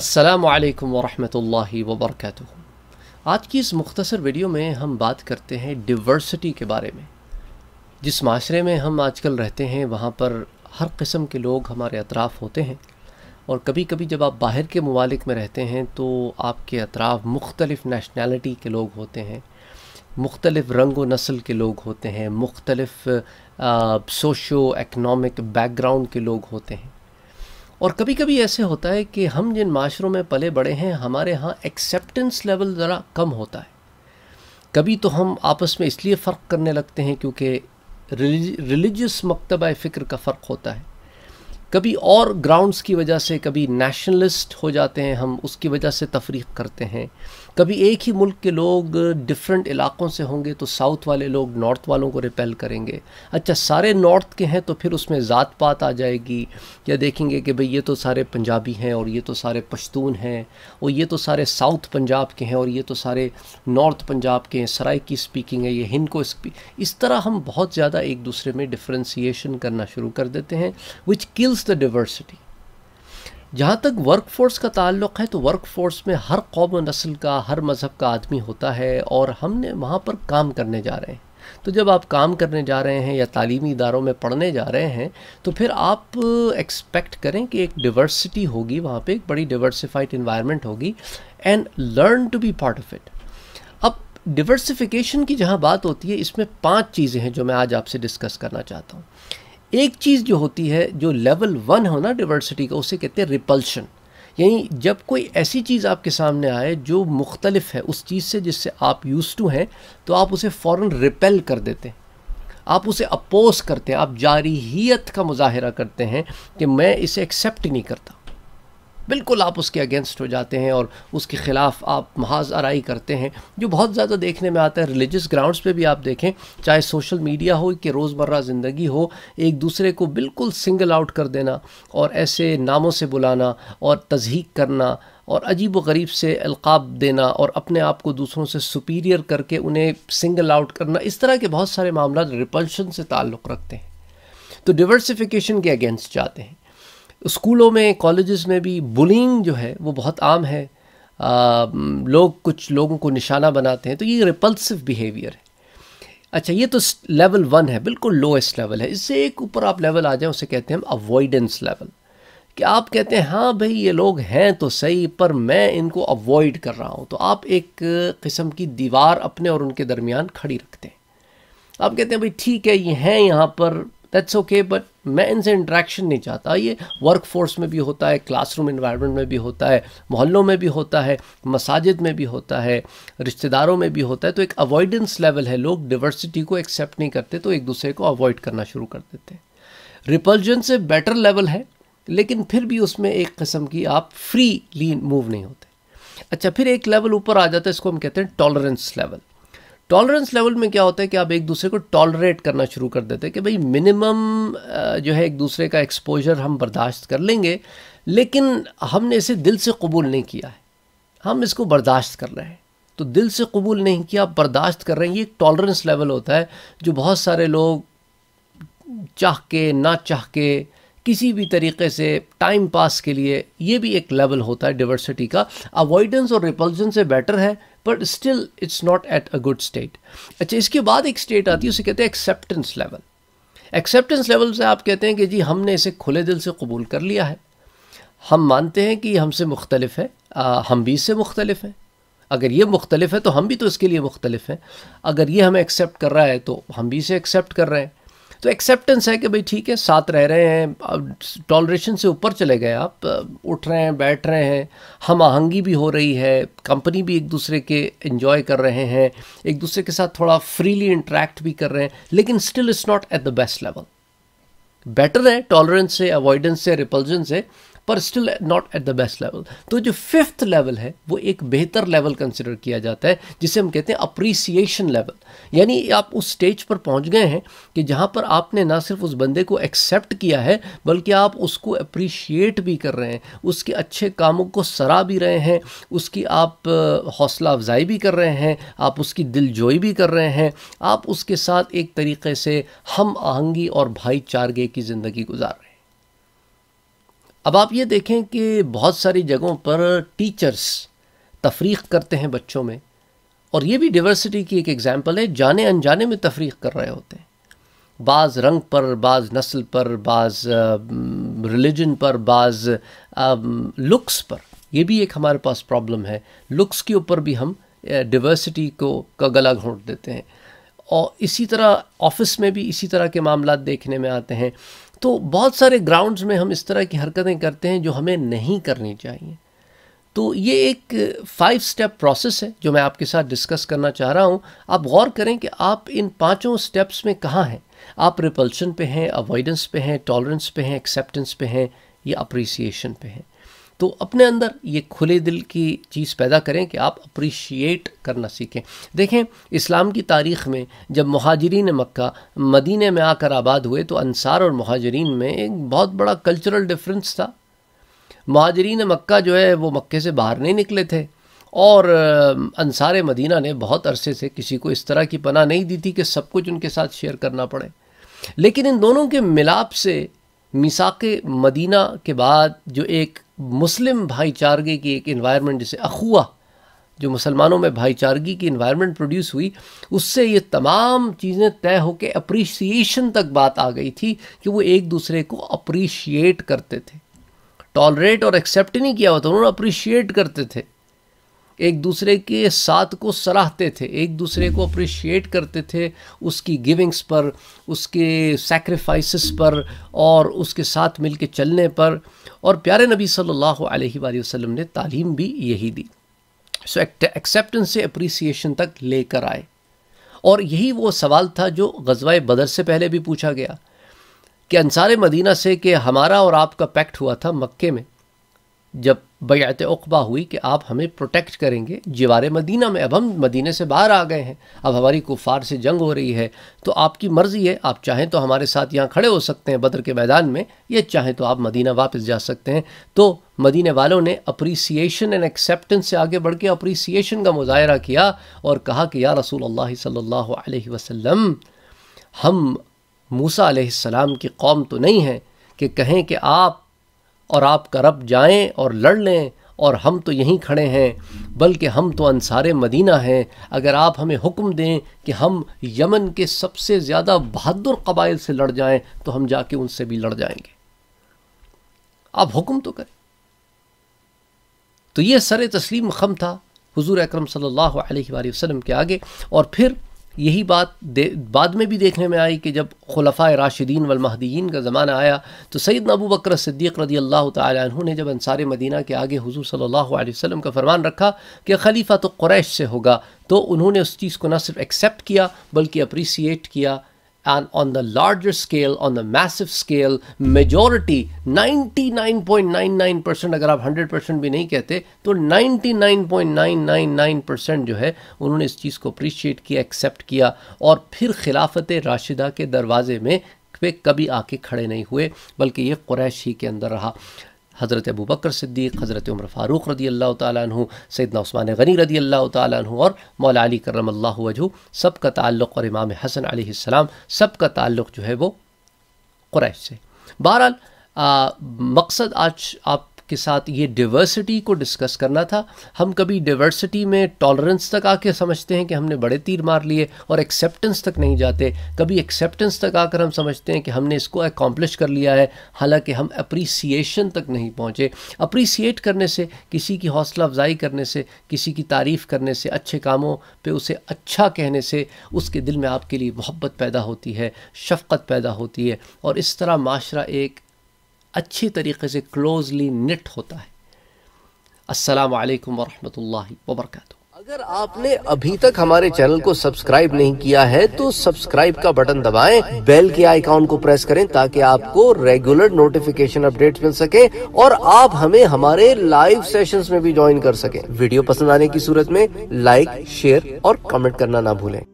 अस्सलाम वालेकुम वबरक आज की इस मुख्तसर वीडियो में हम बात करते हैं डिवर्सिटी के बारे में जिस माशरे में हम आजकल रहते हैं वहाँ पर हर किस्म के लोग हमारे अतराफ़ होते हैं और कभी कभी जब आप बाहर के ममालिक में रहते हैं तो आपके अतराफ़ मुख्तलिफ़ नेशनैलिटी के लोग होते हैं मुख्तलिफ़ रंग व नस्ल के लोग होते हैं मुख्तलिफ़ सोशो इकनॉमिक बैकग्राउंड के लोग होते हैं और कभी कभी ऐसे होता है कि हम जिन माशरों में पले बड़े हैं हमारे यहाँ एक्सेप्टेंस लेवल ज़रा कम होता है कभी तो हम आपस में इसलिए फ़र्क करने लगते हैं क्योंकि रिलीजियस मकतबा फ़िक्र का फ़र्क होता है कभी और ग्राउंड्स की वजह से कभी नेशनलिस्ट हो जाते हैं हम उसकी वजह से तफरीक करते हैं कभी एक ही मुल्क के लोग डिफरेंट इलाक़ों से होंगे तो साउथ वाले लोग नॉर्थ वालों को रिपेल करेंगे अच्छा सारे नॉर्थ के हैं तो फिर उसमें ज़ात पात आ जाएगी या देखेंगे कि भाई ये तो सारे पंजाबी हैं और ये तो सारे पश्तून हैं और ये तो सारे साउथ पंजाब के हैं और ये तो सारे नॉर्थ पंजाब के हैं सराय की स्पीकिंग है ये हिंद को इस तरह हम बहुत ज़्यादा एक दूसरे में डिफ्रेंसीशन करना शुरू कर देते हैं विच किल्स द डिवर्सिटी जहाँ तक वर्कफोर्स का ताल्लुक़ है तो वर्कफोर्स में हर कौम नस्ल का हर मज़हब का आदमी होता है और हमने वहाँ पर काम करने जा रहे हैं तो जब आप काम करने जा रहे हैं या तालीमी इदारों में पढ़ने जा रहे हैं तो फिर आप एक्सपेक्ट करें कि एक डिवर्सिटी होगी वहाँ पे एक बड़ी डिवर्सिफाइड इन्वायरमेंट होगी and learn to be part of it अब डिवर्सिफिकेशन की जहाँ बात होती है इसमें पाँच चीज़ें हैं जो मैं आज आपसे डिस्कस करना चाहता हूँ एक चीज़ जो होती है जो लेवल वन हो ना डिवर्सिटी का उसे कहते हैं रिपल्शन यानी जब कोई ऐसी चीज़ आपके सामने आए जो मुख्तलफ है उस चीज़ से जिससे आप यूज़ टू हैं तो आप उसे फ़ौर रिपेल कर देते हैं आप उसे अपोज करते हैं आप जारहीत का मुजाहरा करते हैं कि मैं इसे एक्सेप्ट नहीं करता बिल्कुल आप उसके अगेंस्ट हो जाते हैं और उसके ख़िलाफ़ आप महाज आरई करते हैं जो बहुत ज़्यादा देखने में आता है रिलीजस ग्राउंड्स पे भी आप देखें चाहे सोशल मीडिया हो कि रोज़मर्रा ज़िंदगी हो एक दूसरे को बिल्कुल सिंगल आउट कर देना और ऐसे नामों से बुलाना और तजहीक करना और अजीब व गरीब से अलकाब देना और अपने आप को दूसरों से सुपीरियर करके उन्हें सिंगल आउट करना इस तरह के बहुत सारे मामला रिपल्शन से ताल्लुक़ रखते हैं तो डिवर्सिफिकेशन के अगेंस्ट जाते हैं स्कूलों में कॉलेज़ में भी बुलिंग जो है वो बहुत आम है आ, लोग कुछ लोगों को निशाना बनाते हैं तो ये रिपल्सिव बिहेवियर है अच्छा ये तो लेवल वन है बिल्कुल लोएस्ट लेवल है इससे एक ऊपर आप लेवल आ जाए उसे कहते हैं हम अवॉइडेंस लेवल कि आप कहते हैं हाँ भाई ये लोग हैं तो सही पर मैं इनको अवॉइड कर रहा हूँ तो आप एक किस्म की दीवार अपने और उनके दरमियान खड़ी रखते हैं आप कहते हैं भाई ठीक है ये हैं यहाँ पर दैट्स ओके बट मैं इनसे इंट्रैक्शन नहीं चाहता ये वर्क फोर्स में भी होता है क्लासरूम इन्वायरमेंट में भी होता है मोहल्लों में भी होता है मसाजिद में भी होता है रिश्तेदारों में भी होता है तो एक अवॉइडेंस लेवल है लोग डिवर्सिटी को एक्सेप्ट नहीं करते तो एक दूसरे को अवॉइड करना शुरू कर देते हैं रिपल्जन से बेटर लेवल है लेकिन फिर भी उसमें एक कस्म की आप फ्री लीन मूव नहीं होते अच्छा फिर एक लेवल ऊपर आ जाता है इसको हम कहते हैं टॉलरेंस लेवल टॉलरेंस लेवल में क्या होता है कि आप एक दूसरे को टॉलरेट करना शुरू कर देते हैं कि भाई मिनिमम जो है एक दूसरे का एक्सपोजर हम बर्दाश्त कर लेंगे लेकिन हमने इसे दिल से कबूल नहीं किया है हम इसको बर्दाश्त कर रहे हैं तो दिल से कबूल नहीं किया आप बर्दाश्त कर रहे हैं ये एक टॉलरेंस लेवल होता है जो बहुत सारे लोग चाह के ना चाह के किसी भी तरीके से टाइम पास के लिए ये भी एक लेवल होता है डिवर्सिटी का अवॉइडेंस और रिपल्जन से बेटर है but still it's not at a good state अच्छा इसके बाद एक स्टेट आती है उसे कहते हैं एक्सेप्टेंस लेवल एक्सेप्टेंस लेवल से आप कहते हैं कि जी हमने इसे खुले दिल से कबूल कर लिया है हम मानते हैं कि हमसे मुख्तलिफ है आ, हम भी इससे मुख्तलिफ हैं अगर ये मुख्तलिफ है तो हम भी तो इसके लिए मुख्तलिफ हैं अगर ये हमें एक्सेप्ट कर रहा है तो हम भी इसे एक्सेप्ट कर रहे हैं तो एक्सेप्टेंस है कि भाई ठीक है साथ रह रहे हैं अब टॉलरेशन से ऊपर चले गए आप उठ रहे हैं बैठ रहे हैं हम आहंगी भी हो रही है कंपनी भी एक दूसरे के इन्जॉय कर रहे हैं एक दूसरे के साथ थोड़ा फ्रीली इंटरेक्ट भी कर रहे हैं लेकिन still is not at the best level better है टॉलरेंस से अवॉइडेंस से रिपल्जन से पर still not at the best level तो जो फिफ्थ लेवल है वो एक बेहतर लेवल कंसिडर किया जाता है जिसे हम कहते हैं अप्रिसिएशन लेवल यानी आप उस स्टेज पर पहुंच गए हैं कि जहां पर आपने ना सिर्फ उस बंदे को एक्सेप्ट किया है बल्कि आप उसको अप्रिशिएट भी कर रहे हैं उसके अच्छे कामों को सराह भी रहे हैं उसकी आप हौसला अफजाई भी कर रहे हैं आप उसकी दिलजोई भी कर रहे हैं आप उसके साथ एक तरीके से हम आहंगी और भाईचारगे की ज़िंदगी गुजार रहे हैं अब आप ये देखें कि बहुत सारी जगहों पर टीचर्स तफरीक करते हैं बच्चों में और ये भी डिवर्सिटी की एक एग्ज़ाम्पल है जाने अनजाने में तफरीक कर रहे होते हैं बाज़ रंग पर बाज़ नस्ल पर बाज़ रिलीजन पर बाज़ लुक्स पर ये भी एक हमारे पास प्रॉब्लम है लुक्स के ऊपर भी हम डिवर्सिटी को का गला घोंट देते हैं और इसी तरह ऑफिस में भी इसी तरह के मामला देखने में आते हैं तो बहुत सारे ग्राउंड्स में हम इस तरह की हरकतें करते हैं जो हमें नहीं करनी चाहिए तो ये एक फाइव स्टेप प्रोसेस है जो मैं आपके साथ डिस्कस करना चाह रहा हूँ आप गौर करें कि आप इन पाँचों स्टेप्स में कहाँ हैं आप रिपल्शन पे हैं अवॉइडेंस पे हैं टॉलरेंस पे हैं एक्सेप्टेंस पे हैं या अप्रिसिएशन पे हैं तो अपने अंदर ये खुले दिल की चीज़ पैदा करें कि आप अप्रिशिएट करना सीखें देखें इस्लाम की तारीख़ में जब महाजरीन मक्का मदीने में आकर आबाद हुए तो अनसार और महाजरीन में एक बहुत बड़ा कल्चरल डिफरेंस था महाजरीन मक्का जो है वो मक्के से बाहर नहीं निकले थे और अनसार मदीना ने बहुत अरसे से किसी को इस तरह की पनाह नहीं दी थी कि सब कुछ उनके साथ शेयर करना पड़े लेकिन इन दोनों के मिलाप से मिसाक मदीना के बाद जो एक मुस्लिम भाईचारगी की एक इन्वायरमेंट जिसे अखुआ जो मुसलमानों में भाईचारगी की इन्वायरमेंट प्रोड्यूस हुई उससे ये तमाम चीज़ें तय होकर अप्रिसिएशन तक बात आ गई थी कि वो एक दूसरे को अप्रिशिएट करते थे टॉलरेट और एक्सेप्ट नहीं किया हुआ था उन्होंने अप्रिशिएट करते थे एक दूसरे के साथ को सराहते थे एक दूसरे को अप्रिशिएट करते थे उसकी गिविंग्स पर उसके सेक्रीफाइसेस पर और उसके साथ मिल के चलने पर और प्यारे नबी सल्लल्लाहु अलैहि वसल्लम ने तालीम भी यही दी सो एक्सेप्टेंस से अप्रिसिएशन तक लेकर आए और यही वो सवाल था जो गजवाए बदर से पहले भी पूछा गया कि अनसार मदीना से कि हमारा और आपका पैक्ट हुआ था मक्के में जब बैत उकबा हुई कि आप हमें प्रोटेक्ट करेंगे जवार मदीना में अब हम मदीने से बाहर आ गए हैं अब हमारी कुफ़ार से जंग हो रही है तो आपकी मर्ज़ी है आप चाहें तो हमारे साथ यहाँ खड़े हो सकते हैं बदर के मैदान में या चाहें तो आप मदीना वापस जा सकते हैं तो मदीने वालों ने अप्रीसीशन एंड एक्सेप्टेंस से आगे बढ़ के अप्रीसीशन का मुजाहरा किया और कहा कि या रसूल अल्लाह वसम हम मूसा आसमाम की कौम तो नहीं हैं कि कहें कि आप और आपका रब जाएं और लड़ लें और हम तो यहीं खड़े हैं बल्कि हम तो अनसार मदीना हैं अगर आप हमें हुक्म दें कि हम यमन के सबसे ज़्यादा बहादुर कबाइल से लड़ जाएं तो हम जाके उनसे भी लड़ जाएंगे आप हुक्म तो करें तो ये सर तस्लीम खम था हुजूर अकरम सल्लल्लाहु अलैहि वसल्लम के आगे और फिर यही बात बाद में भी देखने में आई कि जब खलफ़ा राशिदीन वलमहदीन का ज़माना आया तो सैद नबू बकर रदी अल्लाह तु ने जब अनसार मदीना के आगे हजू सल्ला वसम का फ़रमान रखा कि खलीफा तो क्रैश से होगा तो उन्होंने उस चीज़ को न सिर्फ एक्सेप्ट किया बल्कि अप्रिसिएट किया and on the larger scale on the massive scale majority 99.99 percent अगर आप 100 परसेंट भी नहीं कहते तो 99.999 परसेंट जो है उन्होंने इस चीज़ को अप्रिशिएट किया एक्सेप्ट किया और फिर खिलाफत राशिदा के दरवाज़े में पे कभी आके खड़े नहीं हुए बल्कि ये क़ुरैश ही के अंदर रहा हज़रत अबू बकर सिद्दीक हज़रत उमर फ़ारूक रदी अल्लाह तु सैदना उस्मान गनी रदी अल्लाह तु और मौला अली करम अल्लाह वजू सब का ताल्लुक़ और इमाम हसन आसमाम सब का ताल्लुक़ जो है वो क्रैश से बहरहाल मकसद आज आप के साथ ये डिवर्सिटी को डिस्कस करना था हम कभी डिवर्सिटी में टॉलरेंस तक आके समझते हैं कि हमने बड़े तीर मार लिए और एक्सेप्टेंस तक नहीं जाते कभी एक्सेप्टेंस तक आकर हम समझते हैं कि हमने इसको एकम्प्लिश कर लिया है हालांकि हम अप्रिसिएशन तक नहीं पहुँचे अप्रिसिएट करने से किसी की हौसला अफजाई करने से किसी की तारीफ़ करने से अच्छे कामों पर उसे अच्छा कहने से उसके दिल में आपके लिए मोहब्बत पैदा होती है शफक़त पैदा होती है और इस तरह माशरा एक अच्छी तरीके से क्लोजली निट होता है अस्सलाम वालेकुम वरहमतुल्लाहि अगर आपने अभी तक हमारे चैनल को सब्सक्राइब नहीं किया है तो सब्सक्राइब का बटन दबाएं, बेल के आइकॉन को प्रेस करें ताकि आपको रेगुलर नोटिफिकेशन अपडेट मिल सके और आप हमें हमारे लाइव सेशंस में भी ज्वाइन कर सकें। वीडियो पसंद आने की सूरत में लाइक शेयर और कमेंट करना ना भूलें